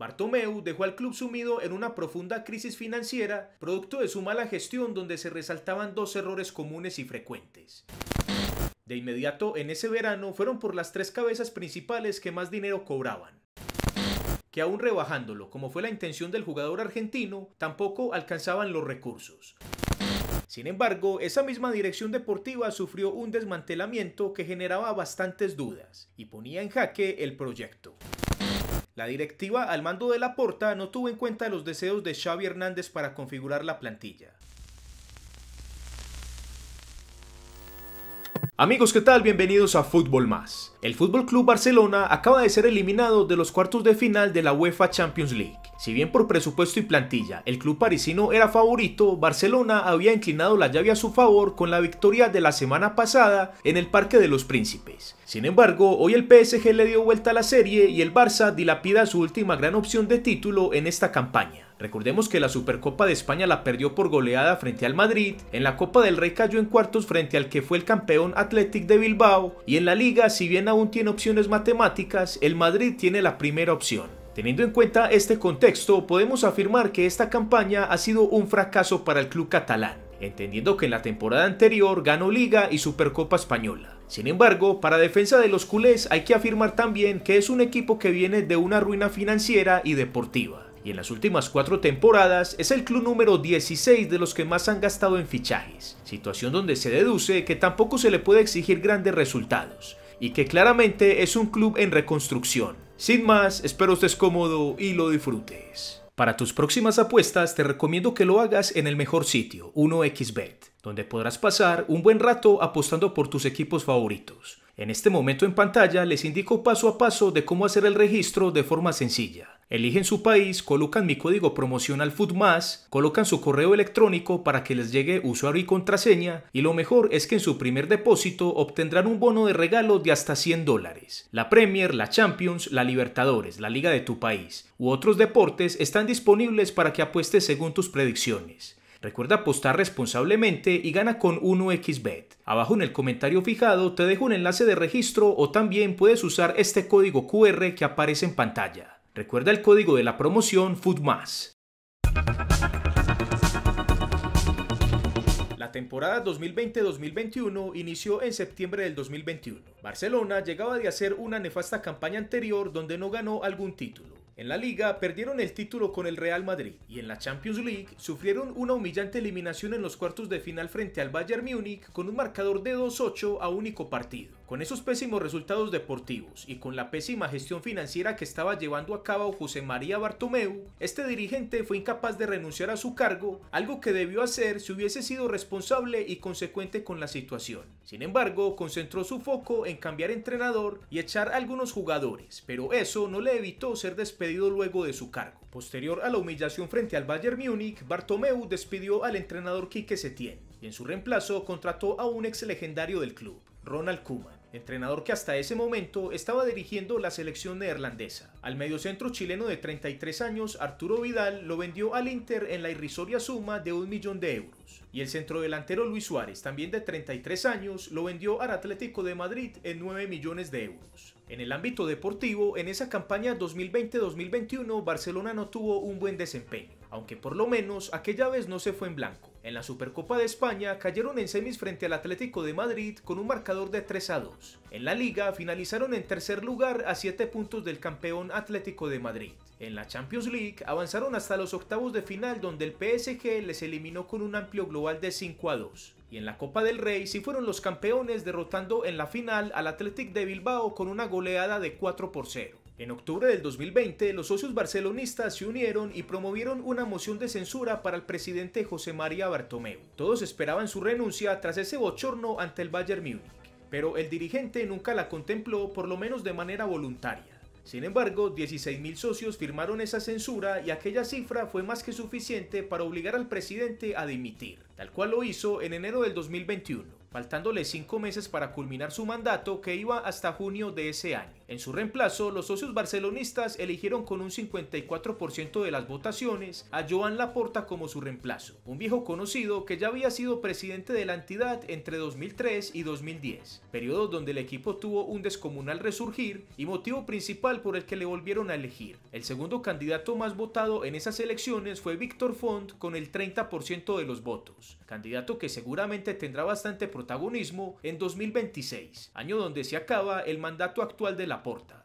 Bartomeu dejó al club sumido en una profunda crisis financiera, producto de su mala gestión donde se resaltaban dos errores comunes y frecuentes. De inmediato, en ese verano, fueron por las tres cabezas principales que más dinero cobraban que aún rebajándolo, como fue la intención del jugador argentino, tampoco alcanzaban los recursos. Sin embargo, esa misma dirección deportiva sufrió un desmantelamiento que generaba bastantes dudas y ponía en jaque el proyecto. La directiva al mando de la porta no tuvo en cuenta los deseos de Xavi Hernández para configurar la plantilla. Amigos, ¿qué tal? Bienvenidos a Fútbol Más. El Fútbol Club Barcelona acaba de ser eliminado de los cuartos de final de la UEFA Champions League. Si bien por presupuesto y plantilla el club parisino era favorito, Barcelona había inclinado la llave a su favor con la victoria de la semana pasada en el Parque de los Príncipes. Sin embargo, hoy el PSG le dio vuelta a la serie y el Barça dilapida su última gran opción de título en esta campaña. Recordemos que la Supercopa de España la perdió por goleada frente al Madrid, en la Copa del Rey cayó en cuartos frente al que fue el campeón Athletic de Bilbao y en la Liga, si bien aún tiene opciones matemáticas, el Madrid tiene la primera opción. Teniendo en cuenta este contexto, podemos afirmar que esta campaña ha sido un fracaso para el club catalán, entendiendo que en la temporada anterior ganó Liga y Supercopa Española. Sin embargo, para defensa de los culés hay que afirmar también que es un equipo que viene de una ruina financiera y deportiva y en las últimas cuatro temporadas es el club número 16 de los que más han gastado en fichajes, situación donde se deduce que tampoco se le puede exigir grandes resultados, y que claramente es un club en reconstrucción, sin más, espero estés cómodo y lo disfrutes. Para tus próximas apuestas te recomiendo que lo hagas en el mejor sitio, 1xbet, donde podrás pasar un buen rato apostando por tus equipos favoritos. En este momento en pantalla les indico paso a paso de cómo hacer el registro de forma sencilla. Eligen su país, colocan mi código promocional FUTMAS, colocan su correo electrónico para que les llegue usuario y contraseña y lo mejor es que en su primer depósito obtendrán un bono de regalo de hasta 100 dólares. La Premier, la Champions, la Libertadores, la Liga de tu país u otros deportes están disponibles para que apuestes según tus predicciones. Recuerda apostar responsablemente y gana con 1xbet. Abajo en el comentario fijado te dejo un enlace de registro o también puedes usar este código QR que aparece en pantalla. Recuerda el código de la promoción Más. La temporada 2020-2021 inició en septiembre del 2021. Barcelona llegaba de hacer una nefasta campaña anterior donde no ganó algún título. En la liga perdieron el título con el Real Madrid y en la Champions League sufrieron una humillante eliminación en los cuartos de final frente al Bayern Múnich con un marcador de 2-8 a único partido. Con esos pésimos resultados deportivos y con la pésima gestión financiera que estaba llevando a cabo José María Bartomeu, este dirigente fue incapaz de renunciar a su cargo, algo que debió hacer si hubiese sido responsable y consecuente con la situación. Sin embargo, concentró su foco en cambiar entrenador y echar algunos jugadores, pero eso no le evitó ser despedido luego de su cargo. Posterior a la humillación frente al Bayern Múnich, Bartomeu despidió al entrenador Quique Setién y en su reemplazo contrató a un ex legendario del club, Ronald kuman entrenador que hasta ese momento estaba dirigiendo la selección neerlandesa. Al mediocentro chileno de 33 años, Arturo Vidal lo vendió al Inter en la irrisoria suma de un millón de euros. Y el centrodelantero Luis Suárez, también de 33 años, lo vendió al Atlético de Madrid en 9 millones de euros. En el ámbito deportivo, en esa campaña 2020-2021 Barcelona no tuvo un buen desempeño, aunque por lo menos aquella vez no se fue en blanco. En la Supercopa de España cayeron en semis frente al Atlético de Madrid con un marcador de 3 a 2. En la Liga finalizaron en tercer lugar a 7 puntos del campeón Atlético de Madrid. En la Champions League avanzaron hasta los octavos de final donde el PSG les eliminó con un amplio global de 5 a 2. Y en la Copa del Rey sí fueron los campeones derrotando en la final al Athletic de Bilbao con una goleada de 4 por 0. En octubre del 2020, los socios barcelonistas se unieron y promovieron una moción de censura para el presidente José María Bartomeu. Todos esperaban su renuncia tras ese bochorno ante el Bayern Múnich, pero el dirigente nunca la contempló, por lo menos de manera voluntaria. Sin embargo, 16.000 socios firmaron esa censura y aquella cifra fue más que suficiente para obligar al presidente a dimitir, tal cual lo hizo en enero del 2021, faltándole cinco meses para culminar su mandato que iba hasta junio de ese año. En su reemplazo, los socios barcelonistas eligieron con un 54% de las votaciones a Joan Laporta como su reemplazo, un viejo conocido que ya había sido presidente de la entidad entre 2003 y 2010, periodo donde el equipo tuvo un descomunal resurgir y motivo principal por el que le volvieron a elegir. El segundo candidato más votado en esas elecciones fue Víctor Font con el 30% de los votos, candidato que seguramente tendrá bastante protagonismo en 2026, año donde se acaba el mandato actual de la Porta.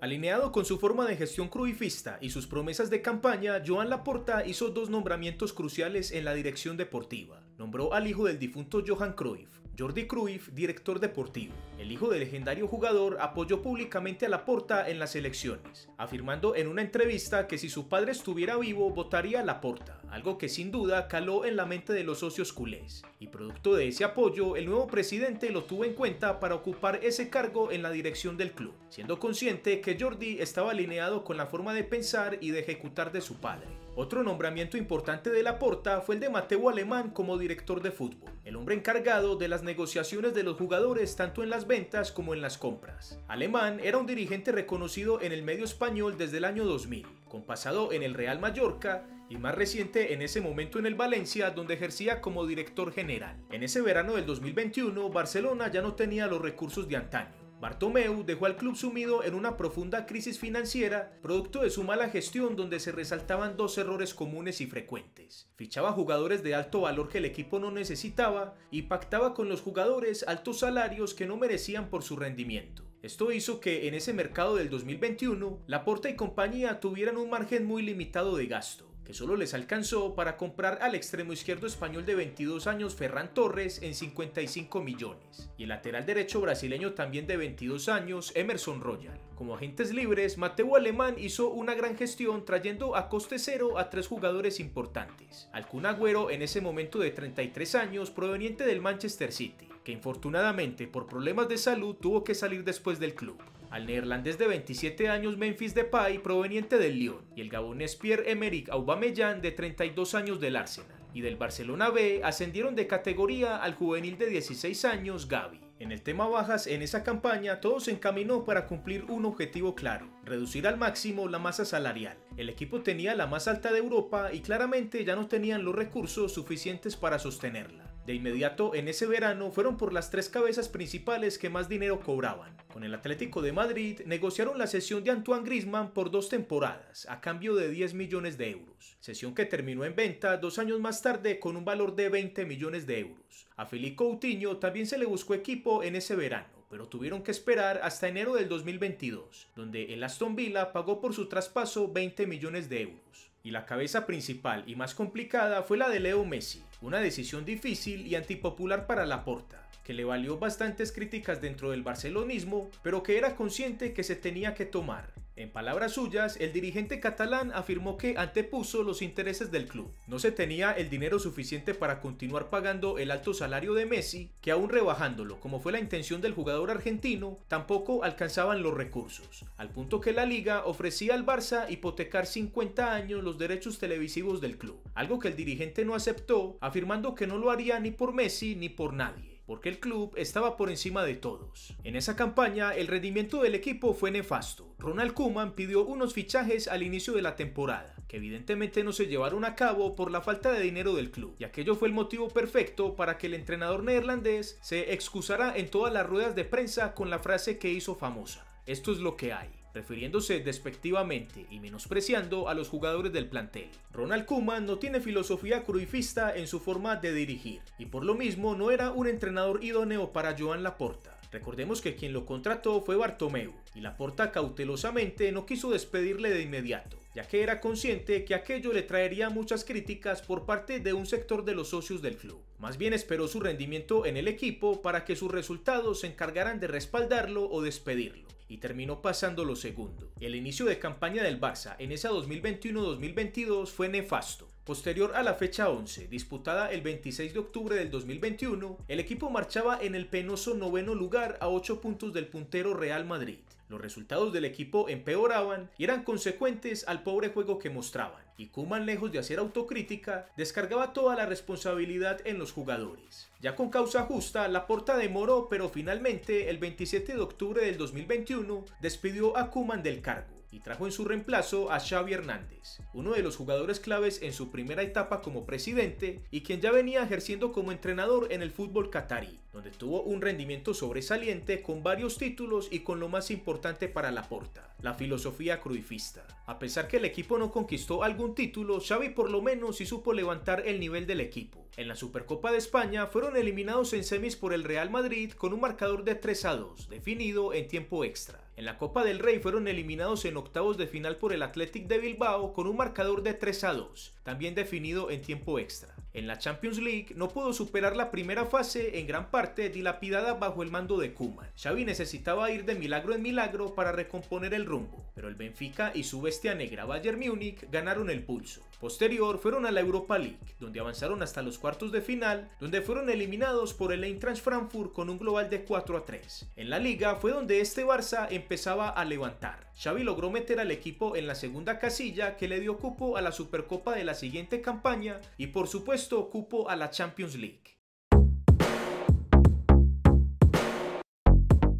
Alineado con su forma de gestión cruifista y sus promesas de campaña, Joan Laporta hizo dos nombramientos cruciales en la dirección deportiva. Nombró al hijo del difunto Johan Cruyff, Jordi Cruyff, director deportivo, el hijo del legendario jugador, apoyó públicamente a Laporta en las elecciones, afirmando en una entrevista que si su padre estuviera vivo votaría a Laporta, algo que sin duda caló en la mente de los socios culés, y producto de ese apoyo, el nuevo presidente lo tuvo en cuenta para ocupar ese cargo en la dirección del club, siendo consciente que Jordi estaba alineado con la forma de pensar y de ejecutar de su padre. Otro nombramiento importante de Laporta fue el de Mateo Alemán como director de fútbol, el hombre encargado de las negociaciones de los jugadores tanto en las ventas como en las compras. Alemán era un dirigente reconocido en el medio español desde el año 2000, con pasado en el Real Mallorca y más reciente en ese momento en el Valencia donde ejercía como director general. En ese verano del 2021, Barcelona ya no tenía los recursos de antaño Bartomeu dejó al club sumido en una profunda crisis financiera, producto de su mala gestión donde se resaltaban dos errores comunes y frecuentes. Fichaba jugadores de alto valor que el equipo no necesitaba y pactaba con los jugadores altos salarios que no merecían por su rendimiento. Esto hizo que en ese mercado del 2021, Laporta y compañía tuvieran un margen muy limitado de gasto que solo les alcanzó para comprar al extremo izquierdo español de 22 años Ferran Torres en 55 millones y el lateral derecho brasileño también de 22 años Emerson Royal. Como agentes libres, Mateo Alemán hizo una gran gestión trayendo a coste cero a tres jugadores importantes. Al Kun Agüero en ese momento de 33 años proveniente del Manchester City, que infortunadamente por problemas de salud tuvo que salir después del club al neerlandés de 27 años Memphis Depay proveniente del Lyon y el gabonés Pierre-Emerick Aubameyang de 32 años del Arsenal y del Barcelona B ascendieron de categoría al juvenil de 16 años Gaby. En el tema bajas, en esa campaña todo se encaminó para cumplir un objetivo claro, reducir al máximo la masa salarial. El equipo tenía la más alta de Europa y claramente ya no tenían los recursos suficientes para sostenerla. De inmediato, en ese verano, fueron por las tres cabezas principales que más dinero cobraban. Con el Atlético de Madrid, negociaron la cesión de Antoine Griezmann por dos temporadas, a cambio de 10 millones de euros. Sesión que terminó en venta dos años más tarde con un valor de 20 millones de euros. A Felipe Coutinho también se le buscó equipo en ese verano, pero tuvieron que esperar hasta enero del 2022, donde el Aston Villa pagó por su traspaso 20 millones de euros y la cabeza principal y más complicada fue la de Leo Messi, una decisión difícil y antipopular para Laporta, que le valió bastantes críticas dentro del barcelonismo, pero que era consciente que se tenía que tomar. En palabras suyas, el dirigente catalán afirmó que antepuso los intereses del club. No se tenía el dinero suficiente para continuar pagando el alto salario de Messi, que aún rebajándolo, como fue la intención del jugador argentino, tampoco alcanzaban los recursos, al punto que la liga ofrecía al Barça hipotecar 50 años los derechos televisivos del club, algo que el dirigente no aceptó, afirmando que no lo haría ni por Messi ni por nadie porque el club estaba por encima de todos. En esa campaña, el rendimiento del equipo fue nefasto. Ronald Koeman pidió unos fichajes al inicio de la temporada, que evidentemente no se llevaron a cabo por la falta de dinero del club, y aquello fue el motivo perfecto para que el entrenador neerlandés se excusara en todas las ruedas de prensa con la frase que hizo famosa. Esto es lo que hay refiriéndose despectivamente y menospreciando a los jugadores del plantel. Ronald Koeman no tiene filosofía cruifista en su forma de dirigir, y por lo mismo no era un entrenador idóneo para Joan Laporta. Recordemos que quien lo contrató fue Bartomeu, y Laporta cautelosamente no quiso despedirle de inmediato, ya que era consciente que aquello le traería muchas críticas por parte de un sector de los socios del club. Más bien esperó su rendimiento en el equipo para que sus resultados se encargaran de respaldarlo o despedirlo y terminó pasando lo segundo. El inicio de campaña del Barça en esa 2021-2022 fue nefasto. Posterior a la fecha 11, disputada el 26 de octubre del 2021, el equipo marchaba en el penoso noveno lugar a 8 puntos del puntero Real Madrid. Los resultados del equipo empeoraban y eran consecuentes al pobre juego que mostraban, y Kuman lejos de hacer autocrítica, descargaba toda la responsabilidad en los jugadores. Ya con causa justa, la porta demoró, pero finalmente el 27 de octubre del 2021 despidió a Kuman del cargo y trajo en su reemplazo a Xavi Hernández, uno de los jugadores claves en su primera etapa como presidente y quien ya venía ejerciendo como entrenador en el fútbol qatari, donde tuvo un rendimiento sobresaliente con varios títulos y con lo más importante para Laporta, la filosofía cruifista. A pesar que el equipo no conquistó algún título, Xavi por lo menos sí supo levantar el nivel del equipo. En la Supercopa de España fueron eliminados en semis por el Real Madrid con un marcador de 3 a 2, definido en tiempo extra. En la Copa del Rey fueron eliminados en octavos de final por el Athletic de Bilbao con un marcador de 3 a 2, también definido en tiempo extra. En la Champions League no pudo superar la primera fase en gran parte dilapidada bajo el mando de Kuman. Xavi necesitaba ir de milagro en milagro para recomponer el rumbo, pero el Benfica y su bestia negra Bayern Munich ganaron el pulso. Posterior fueron a la Europa League, donde avanzaron hasta los cuartos de final, donde fueron eliminados por el Eintracht Frankfurt con un global de 4 a 3. En la liga fue donde este Barça empezaba a levantar. Xavi logró meter al equipo en la segunda casilla que le dio cupo a la Supercopa de la siguiente campaña y por supuesto ocupó a la Champions League.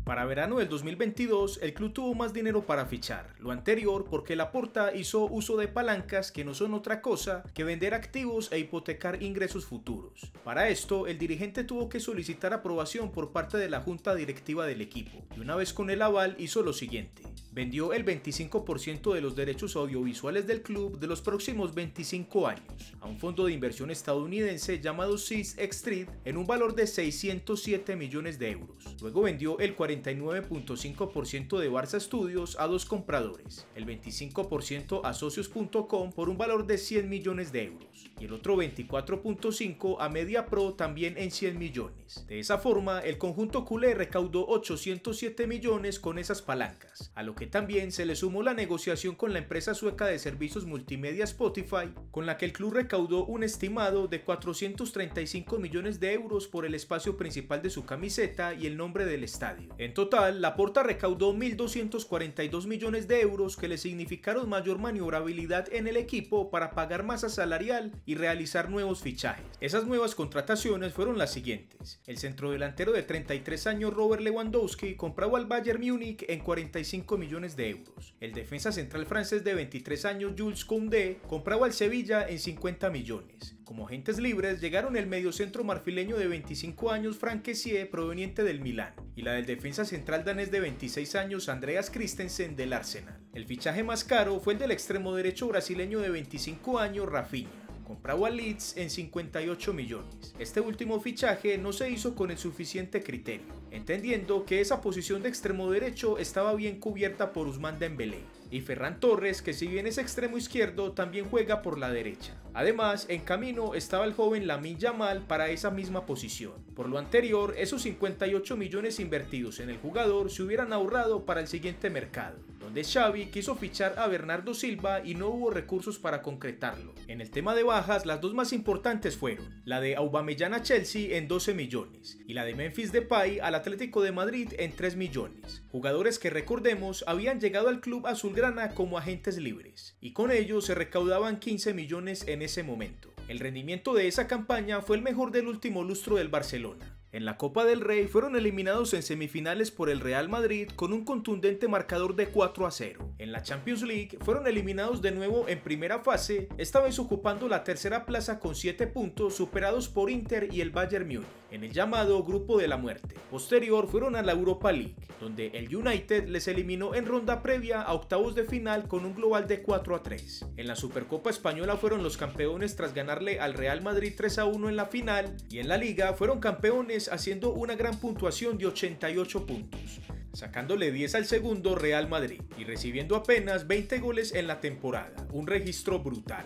Para verano del 2022, el club tuvo más dinero para fichar, lo anterior porque Laporta hizo uso de palancas que no son otra cosa que vender activos e hipotecar ingresos futuros. Para esto, el dirigente tuvo que solicitar aprobación por parte de la junta directiva del equipo, y una vez con el aval hizo lo siguiente vendió el 25% de los derechos audiovisuales del club de los próximos 25 años a un fondo de inversión estadounidense llamado Six Street en un valor de 607 millones de euros. Luego vendió el 49.5% de Barça Studios a dos compradores, el 25% a socios.com por un valor de 100 millones de euros y el otro 24.5 a MediaPro también en 100 millones. De esa forma, el conjunto culé recaudó 807 millones con esas palancas, a lo que también se le sumó la negociación con la empresa sueca de servicios multimedia Spotify, con la que el club recaudó un estimado de 435 millones de euros por el espacio principal de su camiseta y el nombre del estadio. En total, la porta recaudó 1.242 millones de euros que le significaron mayor maniobrabilidad en el equipo para pagar masa salarial y realizar nuevos fichajes. Esas nuevas contrataciones fueron las siguientes. El centrodelantero de 33 años Robert Lewandowski compraba al Bayern Múnich en 45 millones de euros. El defensa central francés de 23 años Jules Koundé compraba al Sevilla en 50 millones. Como agentes libres llegaron el mediocentro marfileño de 25 años Franck Sied, proveniente del Milán y la del defensa central danés de 26 años Andreas Christensen del Arsenal. El fichaje más caro fue el del extremo derecho brasileño de 25 años Rafinha compraba a Leeds en 58 millones. Este último fichaje no se hizo con el suficiente criterio, entendiendo que esa posición de extremo derecho estaba bien cubierta por Usman Dembélé y Ferran Torres, que si bien es extremo izquierdo, también juega por la derecha. Además, en camino estaba el joven Lamin Yamal para esa misma posición. Por lo anterior, esos 58 millones invertidos en el jugador se hubieran ahorrado para el siguiente mercado de Xavi quiso fichar a Bernardo Silva y no hubo recursos para concretarlo. En el tema de bajas, las dos más importantes fueron la de Aubameyang a Chelsea en 12 millones y la de Memphis Depay al Atlético de Madrid en 3 millones. Jugadores que recordemos habían llegado al club azulgrana como agentes libres y con ello se recaudaban 15 millones en ese momento. El rendimiento de esa campaña fue el mejor del último lustro del Barcelona. En la Copa del Rey fueron eliminados en semifinales por el Real Madrid con un contundente marcador de 4 a 0. En la Champions League fueron eliminados de nuevo en primera fase, esta vez ocupando la tercera plaza con 7 puntos superados por Inter y el Bayern Múnich en el llamado Grupo de la Muerte. Posterior fueron a la Europa League, donde el United les eliminó en ronda previa a octavos de final con un global de 4 a 3. En la Supercopa Española fueron los campeones tras ganarle al Real Madrid 3 a 1 en la final y en la liga fueron campeones haciendo una gran puntuación de 88 puntos sacándole 10 al segundo Real Madrid y recibiendo apenas 20 goles en la temporada, un registro brutal.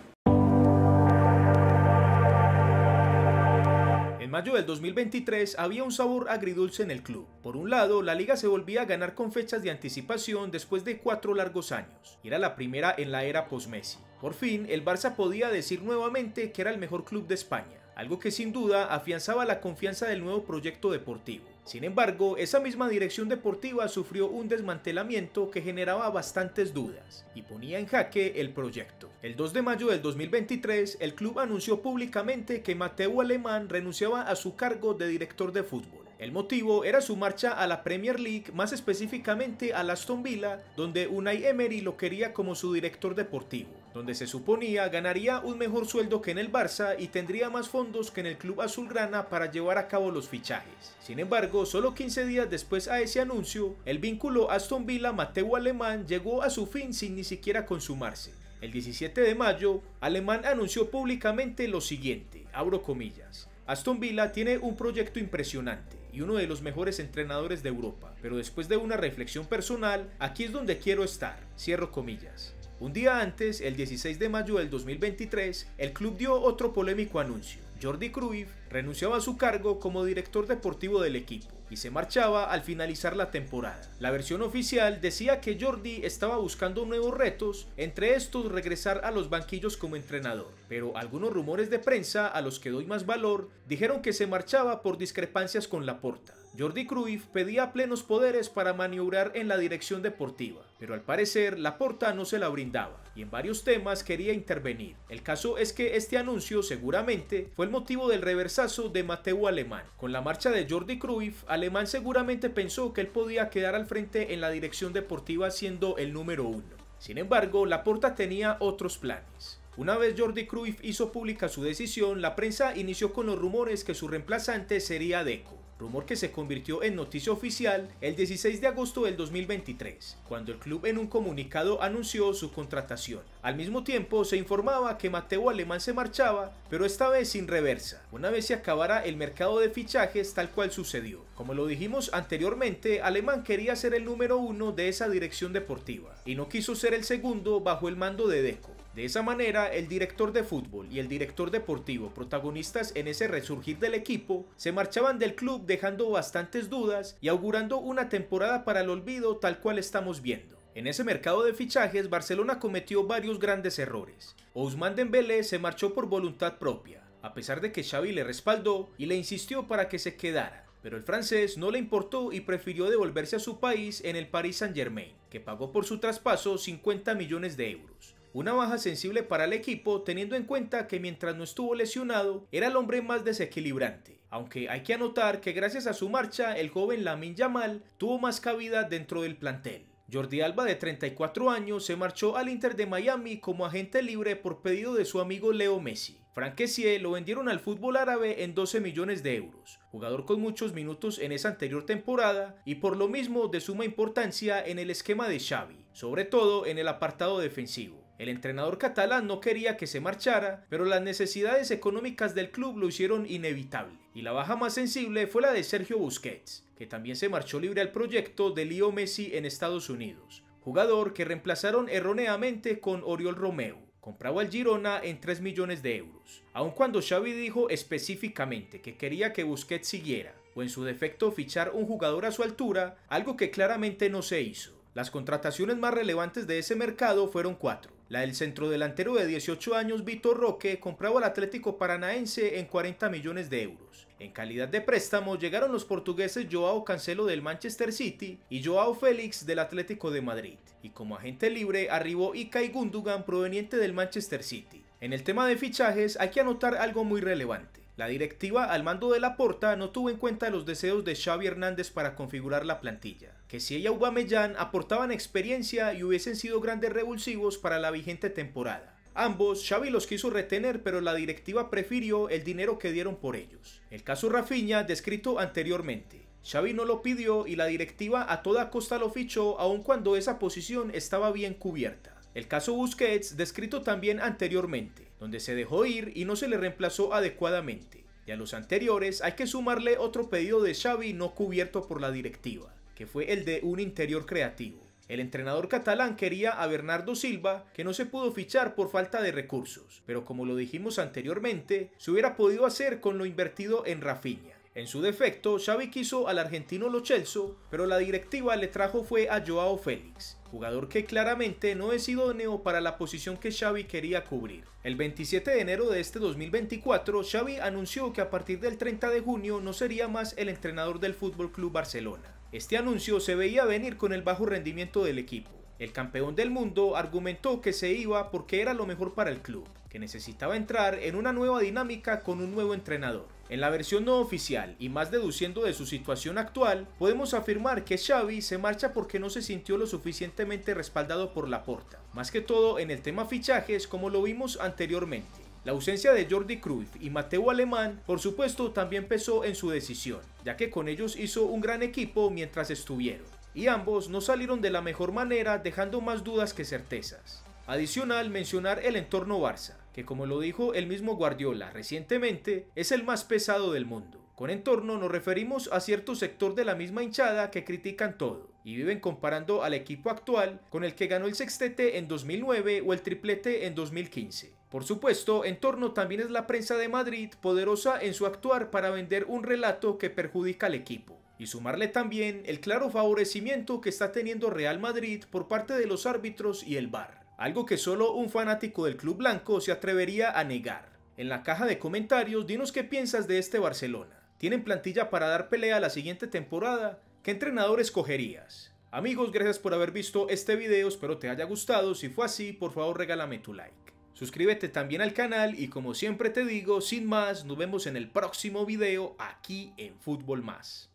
mayo del 2023 había un sabor agridulce en el club. Por un lado, la liga se volvía a ganar con fechas de anticipación después de cuatro largos años. Era la primera en la era post-Messi. Por fin, el Barça podía decir nuevamente que era el mejor club de España, algo que sin duda afianzaba la confianza del nuevo proyecto deportivo. Sin embargo, esa misma dirección deportiva sufrió un desmantelamiento que generaba bastantes dudas y ponía en jaque el proyecto. El 2 de mayo del 2023, el club anunció públicamente que Mateo Alemán renunciaba a su cargo de director de fútbol. El motivo era su marcha a la Premier League, más específicamente a Aston Villa, donde Unai Emery lo quería como su director deportivo donde se suponía ganaría un mejor sueldo que en el Barça y tendría más fondos que en el club azulgrana para llevar a cabo los fichajes. Sin embargo, solo 15 días después a ese anuncio, el vínculo Aston Villa-Mateo Alemán llegó a su fin sin ni siquiera consumarse. El 17 de mayo, Alemán anunció públicamente lo siguiente, abro comillas, Aston Villa tiene un proyecto impresionante y uno de los mejores entrenadores de Europa, pero después de una reflexión personal, aquí es donde quiero estar, cierro comillas. Un día antes, el 16 de mayo del 2023, el club dio otro polémico anuncio. Jordi Cruyff renunciaba a su cargo como director deportivo del equipo y se marchaba al finalizar la temporada. La versión oficial decía que Jordi estaba buscando nuevos retos, entre estos regresar a los banquillos como entrenador, pero algunos rumores de prensa a los que doy más valor dijeron que se marchaba por discrepancias con Laporta. Jordi Cruyff pedía plenos poderes para maniobrar en la dirección deportiva, pero al parecer la porta no se la brindaba y en varios temas quería intervenir. El caso es que este anuncio seguramente fue el motivo del reversazo de Mateo Alemán. Con la marcha de Jordi Cruyff, Alemán seguramente pensó que él podía quedar al frente en la dirección deportiva siendo el número uno. Sin embargo, la porta tenía otros planes. Una vez Jordi Cruyff hizo pública su decisión, la prensa inició con los rumores que su reemplazante sería Deco rumor que se convirtió en noticia oficial el 16 de agosto del 2023, cuando el club en un comunicado anunció su contratación. Al mismo tiempo se informaba que Mateo Alemán se marchaba, pero esta vez sin reversa, una vez se acabara el mercado de fichajes tal cual sucedió. Como lo dijimos anteriormente, Alemán quería ser el número uno de esa dirección deportiva, y no quiso ser el segundo bajo el mando de Deco. De esa manera, el director de fútbol y el director deportivo, protagonistas en ese resurgir del equipo, se marchaban del club dejando bastantes dudas y augurando una temporada para el olvido tal cual estamos viendo. En ese mercado de fichajes, Barcelona cometió varios grandes errores. Ousmane Dembélé se marchó por voluntad propia, a pesar de que Xavi le respaldó y le insistió para que se quedara pero el francés no le importó y prefirió devolverse a su país en el Paris Saint-Germain, que pagó por su traspaso 50 millones de euros. Una baja sensible para el equipo teniendo en cuenta que mientras no estuvo lesionado era el hombre más desequilibrante. Aunque hay que anotar que gracias a su marcha el joven Lamin Yamal tuvo más cabida dentro del plantel. Jordi Alba de 34 años se marchó al Inter de Miami como agente libre por pedido de su amigo Leo Messi. Frank lo vendieron al fútbol árabe en 12 millones de euros, jugador con muchos minutos en esa anterior temporada y por lo mismo de suma importancia en el esquema de Xavi, sobre todo en el apartado defensivo. El entrenador catalán no quería que se marchara, pero las necesidades económicas del club lo hicieron inevitable. Y la baja más sensible fue la de Sergio Busquets, que también se marchó libre al proyecto de Leo Messi en Estados Unidos, jugador que reemplazaron erróneamente con Oriol Romeo comprado al Girona en 3 millones de euros, aun cuando Xavi dijo específicamente que quería que Busquets siguiera, o en su defecto fichar un jugador a su altura, algo que claramente no se hizo. Las contrataciones más relevantes de ese mercado fueron cuatro. La del centrodelantero de 18 años Vitor Roque compraba al Atlético Paranaense en 40 millones de euros. En calidad de préstamo llegaron los portugueses Joao Cancelo del Manchester City y Joao Félix del Atlético de Madrid. Y como agente libre arribó Ikai Gundogan proveniente del Manchester City. En el tema de fichajes hay que anotar algo muy relevante. La directiva al mando de la porta no tuvo en cuenta los deseos de Xavi Hernández para configurar la plantilla, que si ella Aubameyang aportaban experiencia y hubiesen sido grandes revulsivos para la vigente temporada. Ambos, Xavi los quiso retener, pero la directiva prefirió el dinero que dieron por ellos. El caso Rafinha, descrito anteriormente. Xavi no lo pidió y la directiva a toda costa lo fichó, aun cuando esa posición estaba bien cubierta. El caso Busquets, descrito también anteriormente donde se dejó ir y no se le reemplazó adecuadamente. Y a los anteriores hay que sumarle otro pedido de Xavi no cubierto por la directiva, que fue el de un interior creativo. El entrenador catalán quería a Bernardo Silva, que no se pudo fichar por falta de recursos, pero como lo dijimos anteriormente, se hubiera podido hacer con lo invertido en Rafinha. En su defecto, Xavi quiso al argentino Lo Celso, pero la directiva le trajo fue a Joao Félix, jugador que claramente no es idóneo para la posición que Xavi quería cubrir. El 27 de enero de este 2024, Xavi anunció que a partir del 30 de junio no sería más el entrenador del Fútbol Club Barcelona. Este anuncio se veía venir con el bajo rendimiento del equipo. El campeón del mundo argumentó que se iba porque era lo mejor para el club que necesitaba entrar en una nueva dinámica con un nuevo entrenador. En la versión no oficial y más deduciendo de su situación actual, podemos afirmar que Xavi se marcha porque no se sintió lo suficientemente respaldado por la porta. más que todo en el tema fichajes como lo vimos anteriormente. La ausencia de Jordi Cruyff y Mateo Alemán, por supuesto, también pesó en su decisión, ya que con ellos hizo un gran equipo mientras estuvieron, y ambos no salieron de la mejor manera dejando más dudas que certezas. Adicional mencionar el entorno Barça, que como lo dijo el mismo Guardiola recientemente, es el más pesado del mundo. Con entorno nos referimos a cierto sector de la misma hinchada que critican todo y viven comparando al equipo actual con el que ganó el sextete en 2009 o el triplete en 2015. Por supuesto, entorno también es la prensa de Madrid poderosa en su actuar para vender un relato que perjudica al equipo y sumarle también el claro favorecimiento que está teniendo Real Madrid por parte de los árbitros y el VAR algo que solo un fanático del club blanco se atrevería a negar. En la caja de comentarios, dinos qué piensas de este Barcelona. ¿Tienen plantilla para dar pelea la siguiente temporada? ¿Qué entrenador escogerías? Amigos, gracias por haber visto este video, espero te haya gustado, si fue así, por favor regálame tu like. Suscríbete también al canal y como siempre te digo, sin más, nos vemos en el próximo video aquí en Fútbol Más.